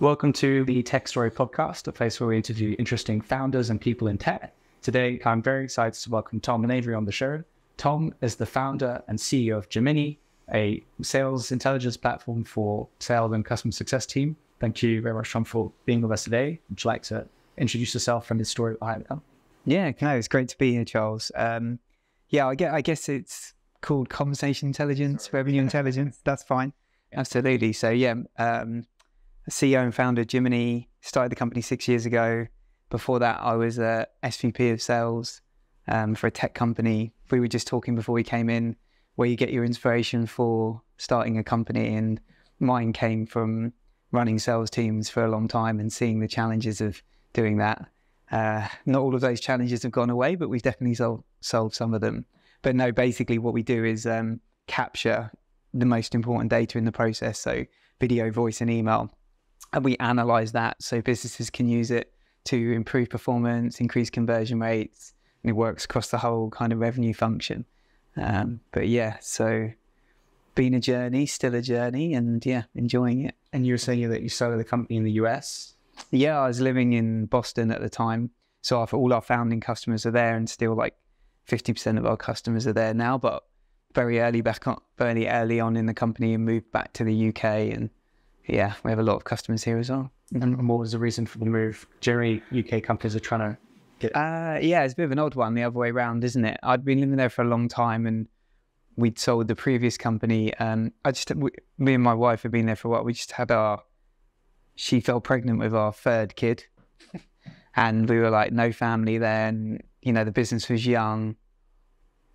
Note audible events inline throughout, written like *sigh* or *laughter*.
Welcome to the Tech Story Podcast, a place where we interview interesting founders and people in tech. Today, I'm very excited to welcome Tom and Avery on the show. Tom is the founder and CEO of Gemini, a sales intelligence platform for sales and customer success team. Thank you very much, Tom, for being with us today. Would you like to introduce yourself and the story behind it? Yeah, no, it's great to be here, Charles. Um, yeah, I guess, I guess it's called conversation intelligence, Sorry. revenue intelligence. That's fine. Absolutely. So, yeah, um, CEO and founder of Jiminy, started the company six years ago. Before that, I was a SVP of sales um, for a tech company. We were just talking before we came in where you get your inspiration for starting a company. And mine came from running sales teams for a long time and seeing the challenges of doing that. Uh, not all of those challenges have gone away, but we've definitely sol- solved some of them. But no, basically, what we do is um, capture the most important data in the process. So, video, voice, and email and we analyze that so businesses can use it to improve performance, increase conversion rates, and it works across the whole kind of revenue function. Um, but yeah, so been a journey, still a journey, and yeah, enjoying it. And you were saying that you started the company in the US? Yeah, I was living in Boston at the time. So our, all our founding customers are there, and still like 50% of our customers are there now. But very early back on, very early on in the company, and moved back to the UK and yeah, we have a lot of customers here as well. And what was the reason for the move? Jerry, UK companies are trying to get. Uh, yeah, it's a bit of an odd one the other way around, isn't it? I'd been living there for a long time and we'd sold the previous company. Um, I just, we, me and my wife had been there for a while. We just had our, she fell pregnant with our third kid. *laughs* and we were like, no family then. You know, the business was young.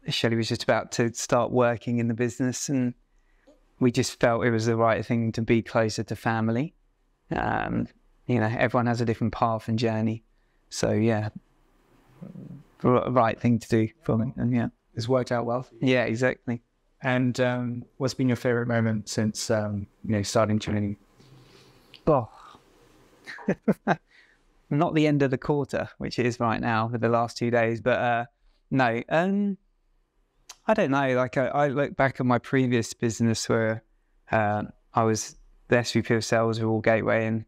Shelley was just about to start working in the business and we just felt it was the right thing to be closer to family. Um, you know, everyone has a different path and journey. So yeah, right thing to do for me. And yeah, it's worked out well. Yeah, exactly. And um, what's been your favorite moment since um, you know starting training? Oh, *laughs* not the end of the quarter, which it is right now for the last two days, but uh, no. Um, I don't know. Like I, I look back at my previous business where uh, I was the SVP of sales at All Gateway and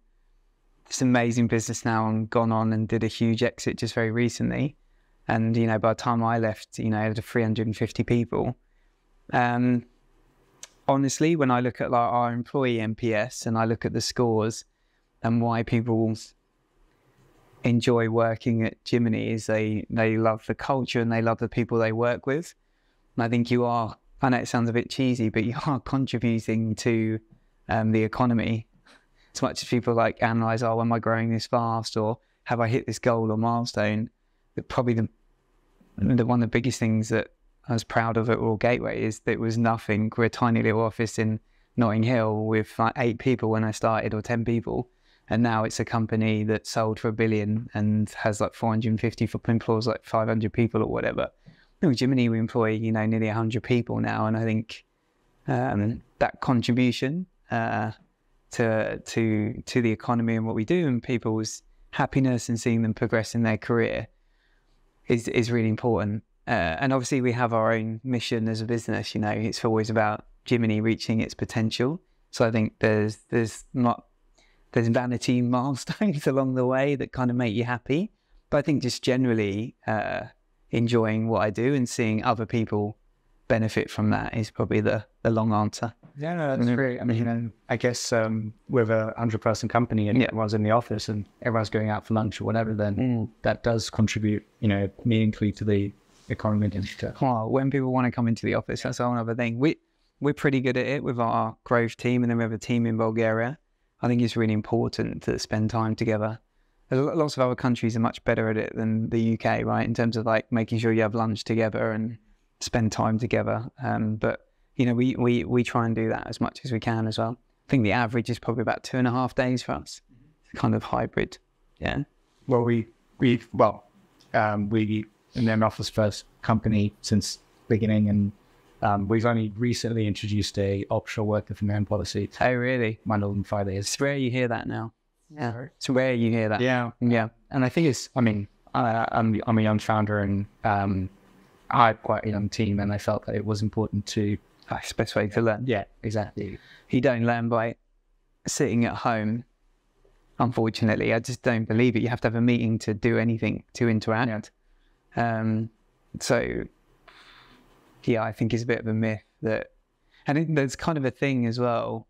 this amazing business now and gone on and did a huge exit just very recently. And, you know, by the time I left, you know, I had 350 people. Um, honestly, when I look at like our employee NPS and I look at the scores and why people enjoy working at Jiminy is they, they love the culture and they love the people they work with. I think you are, I know it sounds a bit cheesy, but you *laughs* are contributing to um, the economy. As much as people like analyze, oh, am I growing this fast or have I hit this goal or milestone? That probably the, the one of the biggest things that I was proud of at Royal Gateway is that it was nothing. We're a tiny little office in Notting Hill with like eight people when I started or 10 people. And now it's a company that sold for a billion and has like 450 employees, like 500 people or whatever. Little Jiminy, we employ, you know, nearly 100 people now. And I think um, mm-hmm. that contribution uh, to, to, to the economy and what we do and people's happiness and seeing them progress in their career is, is really important. Uh, and obviously, we have our own mission as a business. You know, it's always about Jiminy reaching its potential. So I think there's there's not there's vanity *laughs* milestones along the way that kind of make you happy. But I think just generally, uh, enjoying what I do and seeing other people benefit from that is probably the, the long answer. Yeah, no, that's mm-hmm. great. I mean, mm-hmm. I guess um, with a hundred person company and yeah. everyone's in the office and everyone's going out for lunch or whatever, then mm. that does contribute, you know, meaningfully to the economy. Well, when people want to come into the office, yeah. that's another thing. We we're pretty good at it with our growth team, and then we have a team in Bulgaria. I think it's really important to spend time together lots of other countries are much better at it than the UK, right? In terms of like making sure you have lunch together and spend time together. Um, but you know, we, we we try and do that as much as we can as well. I think the average is probably about two and a half days for us. Mm-hmm. Kind of hybrid. Yeah. Well, we we well, um, we and then office first company since beginning and um, we've only recently introduced a offshore worker from home policy. Oh, really? My of five days. It's rare you hear that now. Yeah. So it's rare you hear that. Yeah. Yeah. And I think it's, I mean, I, am I'm a young founder and um, I had quite a young team and I felt that it was important to, that's uh, best way to learn. Yeah, exactly. You don't learn by sitting at home. Unfortunately, I just don't believe it. You have to have a meeting to do anything to interact. Yeah. Um, so, yeah, I think it's a bit of a myth that, and it, there's kind of a thing as well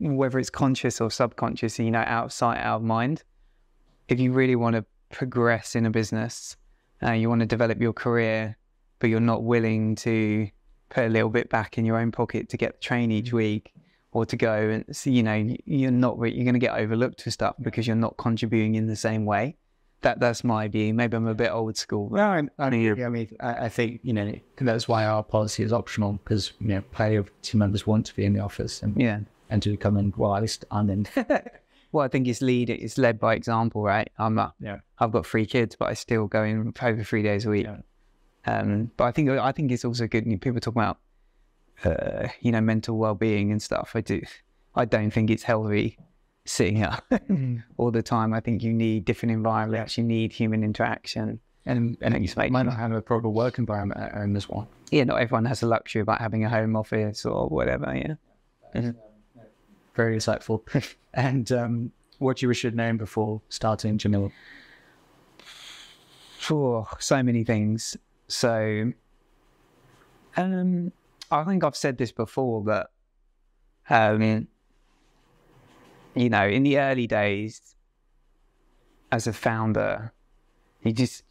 whether it's conscious or subconscious, you know, out sight, out mind. If you really want to progress in a business, uh, you want to develop your career, but you're not willing to put a little bit back in your own pocket to get the train each week or to go and see, you know, you're not, you're going to get overlooked for stuff because you're not contributing in the same way. That that's my view. Maybe I'm a bit old school. No, I'm, I, mean, I mean, I think you know that's why our policy is optional because you know plenty of team members want to be in the office, and yeah, and to come become I'm in. *laughs* well i think it's lead it's led by example right i'm yeah i've got three kids but i still go in over three days a week yeah. um but i think i think it's also good people talk about uh, you know mental well-being and stuff i do i don't think it's healthy sitting up mm. *laughs* all the time i think you need different environments you need human interaction and and you might not have a proper work environment at home as well yeah not everyone has the luxury about having a home office or whatever yeah mm -hmm very insightful. *laughs* and um, what you wish you'd known before starting Jamil? Oh, so many things. So, um, I think I've said this before, but um, you know, in the early days as a founder, you just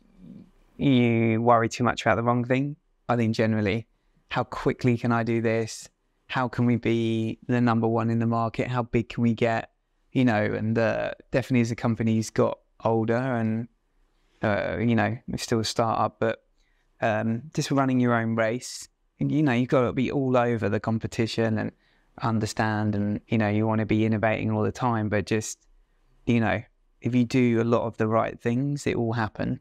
you worry too much about the wrong thing. I think generally, how quickly can I do this? how can we be the number one in the market? How big can we get? You know, and uh, definitely as the company's got older and, uh, you know, we're still a startup, but um, just running your own race, you know, you've got to be all over the competition and understand and, you know, you want to be innovating all the time, but just, you know, if you do a lot of the right things, it will happen.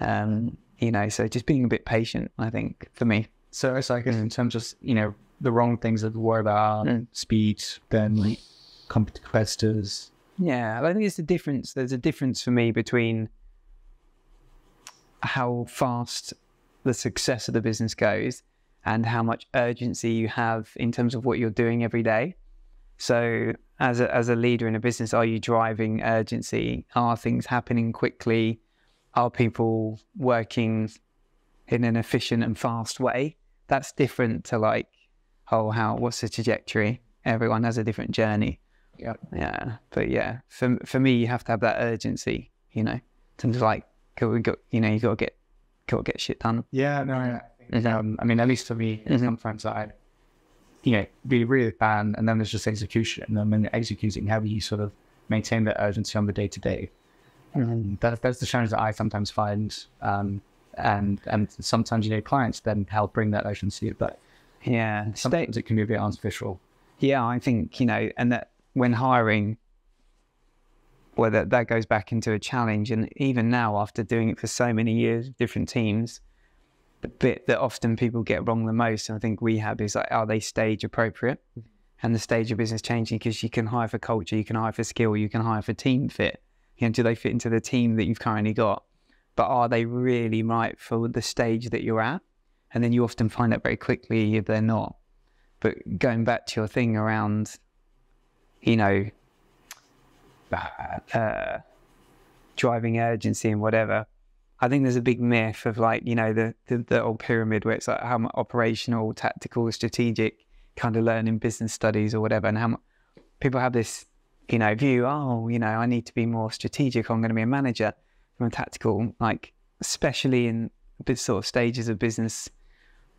Um, you know, so just being a bit patient, I think, for me. So it's like in terms of, you know, the wrong things that we worry about mm. speed then competitors. Yeah, I think it's the difference. There's a difference for me between how fast the success of the business goes and how much urgency you have in terms of what you're doing every day. So, as a, as a leader in a business, are you driving urgency? Are things happening quickly? Are people working in an efficient and fast way? That's different to like oh, how what's the trajectory? Everyone has a different journey. Yeah, yeah. But yeah, for for me, you have to have that urgency. You know, to like, we got you know, you got to get got to get shit done. Yeah, no, I, think, mm-hmm. um, I mean, at least for me, mm-hmm. sometimes I, you know, really, really with and then there's just execution, and then executing how you sort of maintain that urgency on the day to day. That that's the challenge that I sometimes find, um, and and sometimes you know clients then help bring that urgency, but yeah. Sometimes it can be a bit artificial. Yeah, I think, you know, and that when hiring, well, that, that goes back into a challenge. And even now, after doing it for so many years, different teams, the bit that often people get wrong the most, I think we have, is like, are they stage appropriate? And the stage of business changing because you can hire for culture, you can hire for skill, you can hire for team fit. You know, do they fit into the team that you've currently got? But are they really right for the stage that you're at? And then you often find out very quickly if they're not. But going back to your thing around, you know, uh, uh, driving urgency and whatever, I think there's a big myth of like, you know, the, the, the old pyramid where it's like how much operational, tactical, strategic kind of learning, business studies or whatever, and how much people have this, you know, view, oh, you know, I need to be more strategic, I'm going to be a manager from a tactical, like, especially in sort of stages of business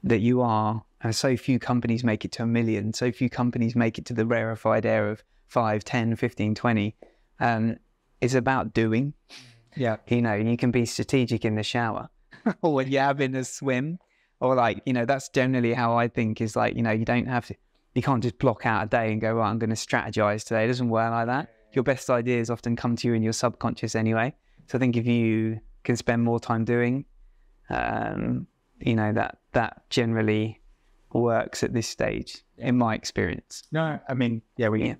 that you are. And so few companies make it to a million. So few companies make it to the rarefied air of 5, 10, 15, 20. Um, it's about doing. Yeah. You know, and you can be strategic in the shower *laughs* or when you're having a swim. Or like, you know, that's generally how I think is like, you know, you don't have to, you can't just block out a day and go, I'm going to strategize today. It doesn't work like that. Your best ideas often come to you in your subconscious anyway. So I think if you can spend more time doing, um, you know that that generally works at this stage in my experience. No, I mean, yeah, we yeah.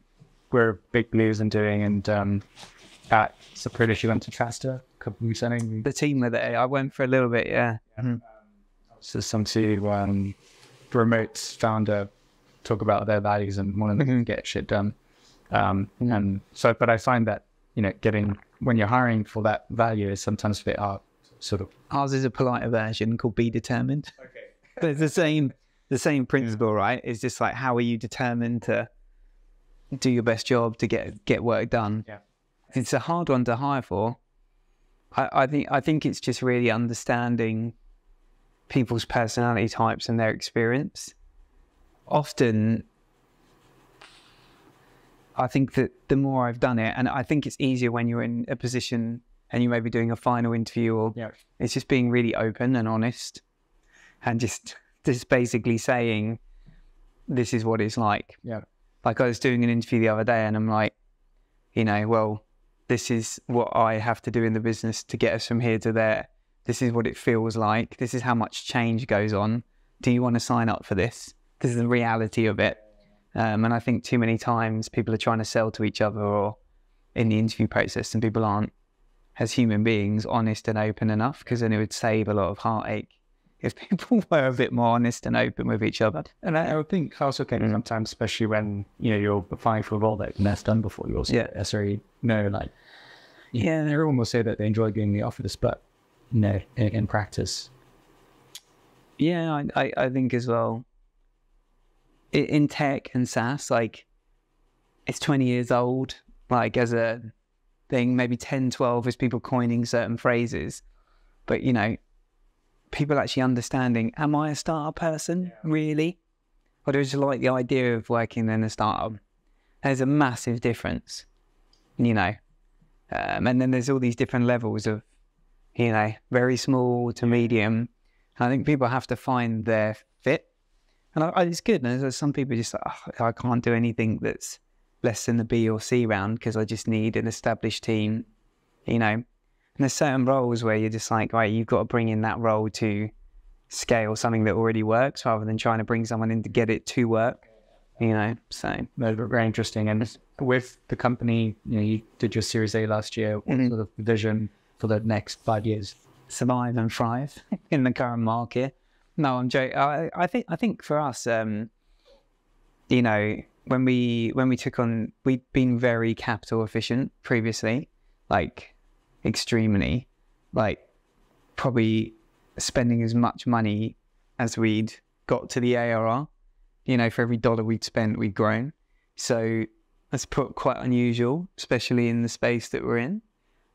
we're big believers in doing, and um, at Saprida, she went to Trasta a couple of ago. The team with it, I went for a little bit, yeah. yeah. Mm-hmm. So some two um, remote founder talk about their values and wanting to mm-hmm. get shit done. Um, mm-hmm. And so, but I find that you know, getting when you're hiring for that value is sometimes a bit hard sort of ours is a politer version called be determined. Okay. but it's *laughs* the same the same principle, right? It's just like how are you determined to do your best job to get get work done? Yeah. It's a hard one to hire for. I, I think I think it's just really understanding people's personality types and their experience. Often I think that the more I've done it, and I think it's easier when you're in a position and you may be doing a final interview or it's just being really open and honest and just *laughs* just basically saying this is what it's like. Yeah. Like I was doing an interview the other day and I'm like, you know, well, this is what I have to do in the business to get us from here to there. This is what it feels like. This is how much change goes on. Do you want to sign up for this? This is the reality of it. Um, and I think too many times people are trying to sell to each other or in the interview process and people aren't as human beings honest and open enough because then it would save a lot of heartache if *laughs* people were a bit more honest and open with each other. And I, I think also okay mm. sometimes, especially when you know you're applying for a role that that's done before, you also yeah. sorry, know like yeah, and everyone will say that they enjoy getting the office, but no, in, in, practice. Yeah, I, I, I think as well. In tech and SaaS, like it's twenty years old. Like as a thing, maybe 10, 12 is people coining certain phrases. But, you know, people actually understanding, am I a startup person yeah. really? Or do I just like the idea of working in a startup? There's a massive difference, you know. Um, and then there's all these different levels of, you know, very small to medium. I think people have to find their fit. And I, I, it's good. And some people just like, oh, I can't do anything that's less than the B or C round because I just need an established team, you know. And there's certain roles where you're just like, right, you've got to bring in that role to scale something that already works rather than trying to bring someone in to get it to work, you know. So that's very interesting. And with the company, you know, you did your Series A last year. What mm-hmm. sort of vision for the next five years? Survive and thrive *laughs* in the current market. No, I'm joking. I, I think I think for us, um, you know, when we when we took on we'd been very capital efficient previously, like extremely, like probably spending as much money as we'd got to the ARR. You know, for every dollar we'd spent, we'd grown. So that's quite unusual, especially in the space that we're in.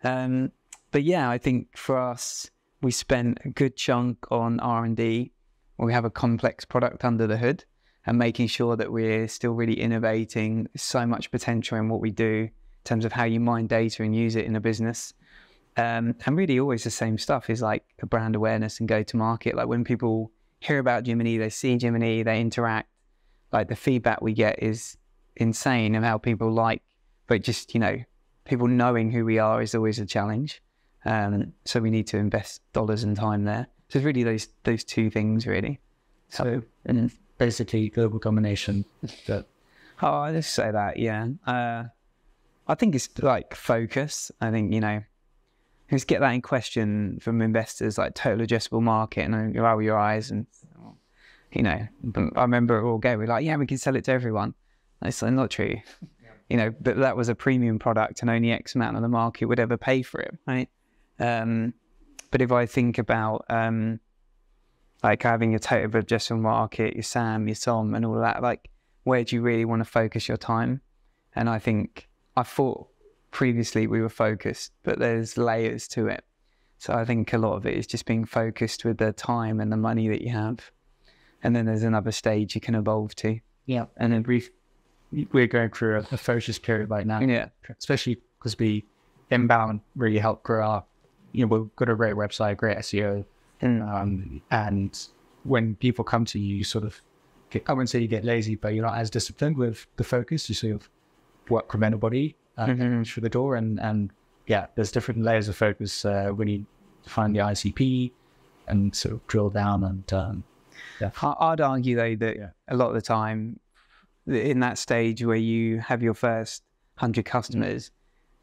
Um, but yeah, I think for us, we spent a good chunk on R and D. We have a complex product under the hood, and making sure that we're still really innovating so much potential in what we do in terms of how you mine data and use it in a business. Um, and really always the same stuff is like brand awareness and go to market. Like when people hear about Jiminy, they see Jiminy, they interact. Like the feedback we get is insane of how people like, but just, you know, people knowing who we are is always a challenge. Um, so we need to invest dollars and time there. So it's really those those two things really. So and basically global domination. oh, I just say that. Yeah, uh, I think it's like focus. I think you know, just get that in question from investors, like total addressable market, and you roll your eyes, and you know, I remember it all go, we're like, yeah, we can sell it to everyone. That's not true. Yeah. You know, but that was a premium product, and only X amount of the market would ever pay for it, right? Um, but if I think about um, like having your total addressable market, your SAM, your SOM, and all of that. Like, where do you really want to focus your time? And I think I thought previously we were focused, but there's layers to it. So I think a lot of it is just being focused with the time and the money that you have. And then there's another stage you can evolve to. Yeah. And then we've, we're going through a, a focus period right now. Yeah. Especially because we inbound really helped grow our, you know, we've got a great website, great SEO, Mm. Um, mm-hmm. and when people come to you, you sort of get, I wouldn't say you get lazy, but you're not as disciplined with the focus. You sort of work from anybody uh, mm-hmm. through the door, and and yeah, there's different layers of focus uh, when you find the ICP and sort of drill down and. Um, yeah. I'd argue though that yeah. a lot of the time, in that stage where you have your first hundred customers, mm.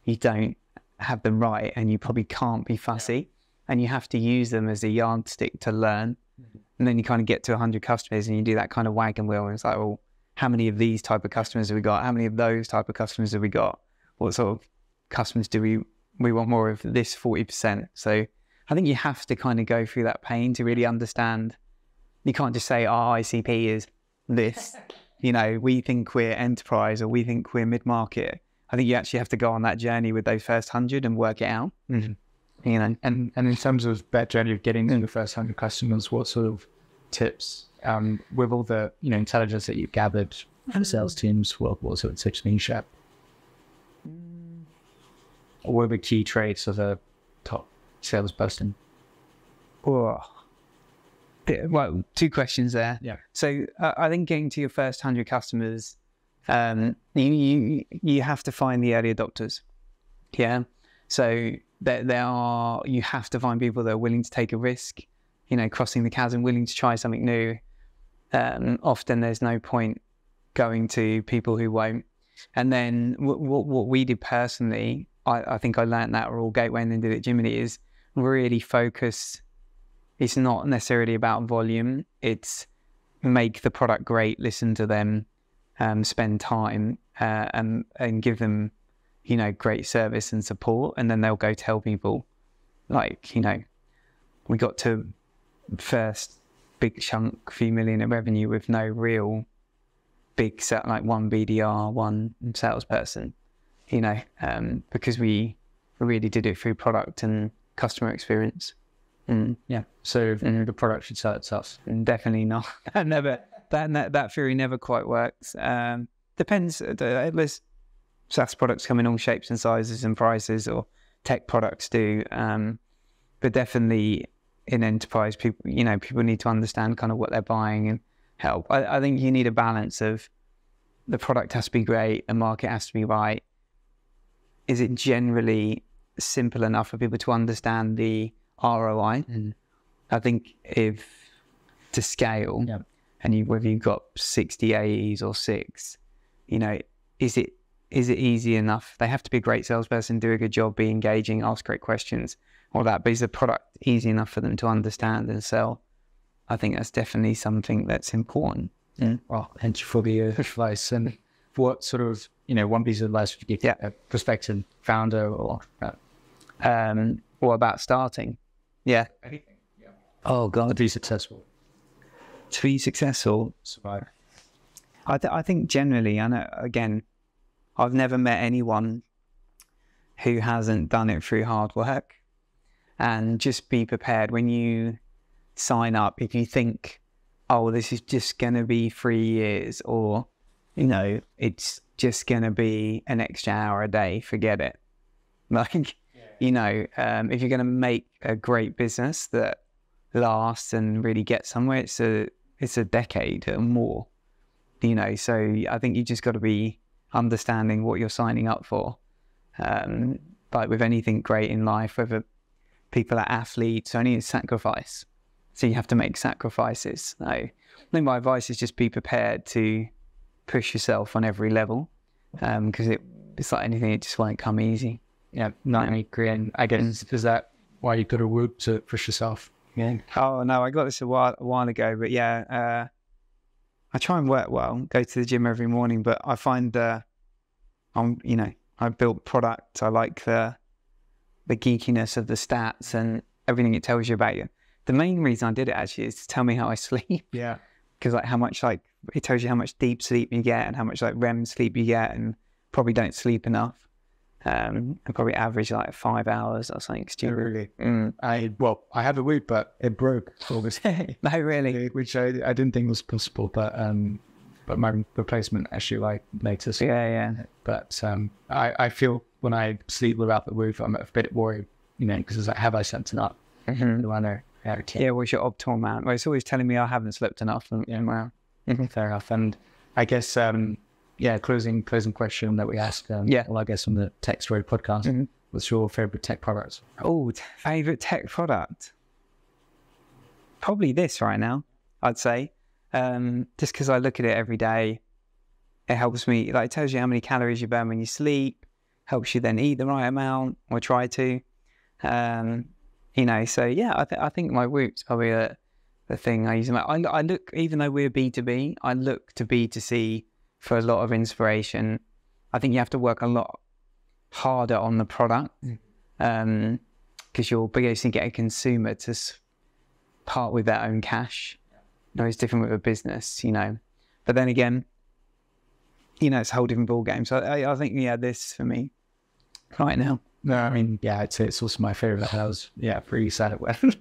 you don't have them right, and you probably can't be fussy. Yeah and you have to use them as a yardstick to learn. Mm-hmm. And then you kind of get to 100 customers and you do that kind of wagon wheel. And it's like, well, how many of these type of customers have we got? How many of those type of customers have we got? What sort of customers do we, we want more of this 40%? So I think you have to kind of go through that pain to really understand. You can't just say, our oh, ICP is this. *laughs* you know, we think we're enterprise or we think we're mid market. I think you actually have to go on that journey with those first 100 and work it out. Mm-hmm you know. And and in terms of that journey of getting to the first hundred customers, what sort of tips um, with all the you know intelligence that you've gathered from sales teams, what was it, such shape? What were the key traits of a top salesperson? Oh, well, two questions there. Yeah. So uh, I think getting to your first hundred customers, um, you, you you have to find the early adopters. Yeah. So there, there are you have to find people that are willing to take a risk, you know, crossing the chasm, willing to try something new. Um, often there's no point going to people who won't. And then what, what, what we did personally, I, I, think I learned that all Gateway and then did it at Jiminy is really focus. It's not necessarily about volume. It's make the product great, listen to them, um, spend time, uh, and and give them you know, great service and support. And then they'll go tell people, like, you know, we got to first big chunk, few million in revenue with no real big set, like one BDR, one salesperson, you know, um, because we really did it through product and customer experience. Mm. Yeah. So mm. the product should sell itself. Mm, definitely not. *laughs* never. That, that, that theory never quite works. Um, depends. It uh, was uh, SaaS products come in all shapes and sizes and prices, or tech products do. Um, but definitely in enterprise, people you know people need to understand kind of what they're buying and help. I, I think you need a balance of the product has to be great, the market has to be right. Is it generally simple enough for people to understand the ROI? Mm. Mm-hmm. I think if to scale, yeah. and you, whether you've got 60 AEs or six, you know, is it is it easy enough? They have to be a great salesperson, do a good job, be engaging, ask great questions, all that. But is the product easy enough for them to understand and sell? I think that's definitely something that's important. Yeah. Mm. Well, and for the *laughs* advice. And what sort of, you know, one piece of advice would you give yeah. a prospective founder or um, or about starting? Yeah. Anything. Yeah. Oh, God. To be successful. To be successful. Survive. I, th- I think generally, and again, I've never met anyone who hasn't done it through hard work. And just be prepared when you sign up if you think, oh, this is just going to be three years or, you know, it's just going to be an extra hour a day, forget it. *laughs* Like, yeah. you know, um, if you're going to make a great business that lasts and really get somewhere, it's a, it's a decade or more, you know, so I think you just got to be understanding what you're signing up for. Um, with anything great in life, whether people are athletes, only in sacrifice. So you have to make sacrifices. So I think my advice is just be prepared to push yourself on every level because um, it, it's like anything, it just won't come easy. Yeah, not yeah. agree. And I guess is that why you put a whoop to push yourself? Yeah. Oh no, I got this a while a while ago, but yeah, uh, I try and work well, go to the gym every morning, but I find the, I'm, you know, I built product. I like the, the geekiness of the stats and everything it tells you about you. The main reason I did it actually is to tell me how I *laughs* sleep. Yeah. Because like how much like it tells you how much deep sleep you get and how much like REM sleep you get and probably don't sleep enough. Um, I probably average like five hours or something oh, stupid. really? Mm. I well, I had a week, but it broke obviously. *laughs* no, really, which I, I didn't think was possible, but um, but my replacement actually like made us. Yeah, yeah. But um, I I feel when I sleep without the roof, I'm a bit worried, you know, because it's like, have I slept enough? Mm-hmm. Do I know? Yeah, what's your optimal amount? Well, it's always telling me I haven't slept enough. And, yeah, wow. *laughs* Fair enough. And I guess um, yeah, closing closing question that we asked, um, yeah, well, I guess on the Tech Story podcast. Mm-hmm. What's your favorite tech product? Oh, t- favorite tech product? Probably this right now, I'd say. Um, just because I look at it every day, it helps me. Like, it tells you how many calories you burn when you sleep, helps you then eat the right amount or try to. Um, you know, so yeah, I, th- I think my Whoop's probably a, the thing I use. I, I look, even though we're B2B, I look to B2C for a lot of inspiration. I think you have to work a lot harder on the product because mm. um, you're basically get a consumer to part with their own cash. No, it's different with a business, you know. But then again, you know, it's a whole different ball game. So I, I think yeah, this for me right now. No, I mean, yeah, it's it's also my favorite was Yeah, pretty sad it went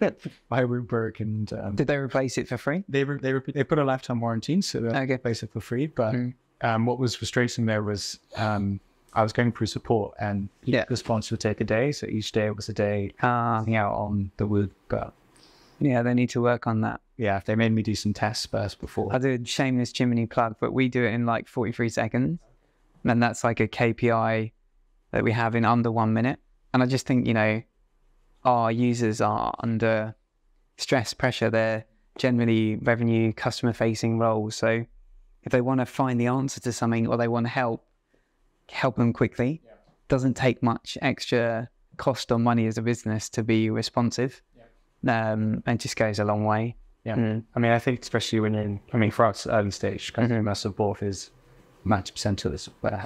by *laughs* Ruberg. And um, did they replace it for free? They re they, re they put a lifetime warranty, so they okay. replaced it for free. But mm um, what was frustrating there was um, I was going through support and yeah. the response would take a day. So each day was a day uh, out on the wood. But yeah, they need to work on that. Yeah, they made me do some tests first before. I did shameless chimney plug, but we do it in like 43 seconds. And that's like a KPI that we have in under one minute. And I just think, you know, our users are under stress, pressure. They're generally revenue, customer facing roles. So if they want to find the answer to something or they want to help, help them quickly. Yeah. Doesn't take much extra cost or money as a business to be responsive, yeah. um, and just goes a long way. Yeah, mm. I mean, I think especially when in, I mean, for us early stage, mm-hmm. customer support is ninety percent of this. But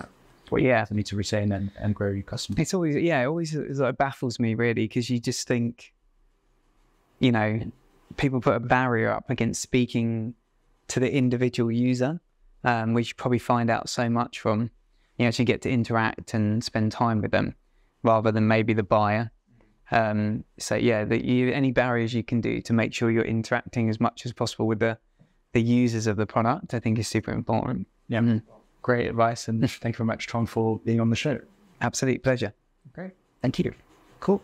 yeah, you need to retain and, and grow your customers. It's always yeah, it always it like baffles me really because you just think, you know, people put a barrier up against speaking to the individual user, um, which you probably find out so much from. You actually get to interact and spend time with them rather than maybe the buyer. Um, so yeah, the, you, any barriers you can do to make sure you're interacting as much as possible with the the users of the product, I think is super important. Yeah, mm. great advice, and thank you very much, Tom, for being on the show. Absolute pleasure. Great, thank you. Cool.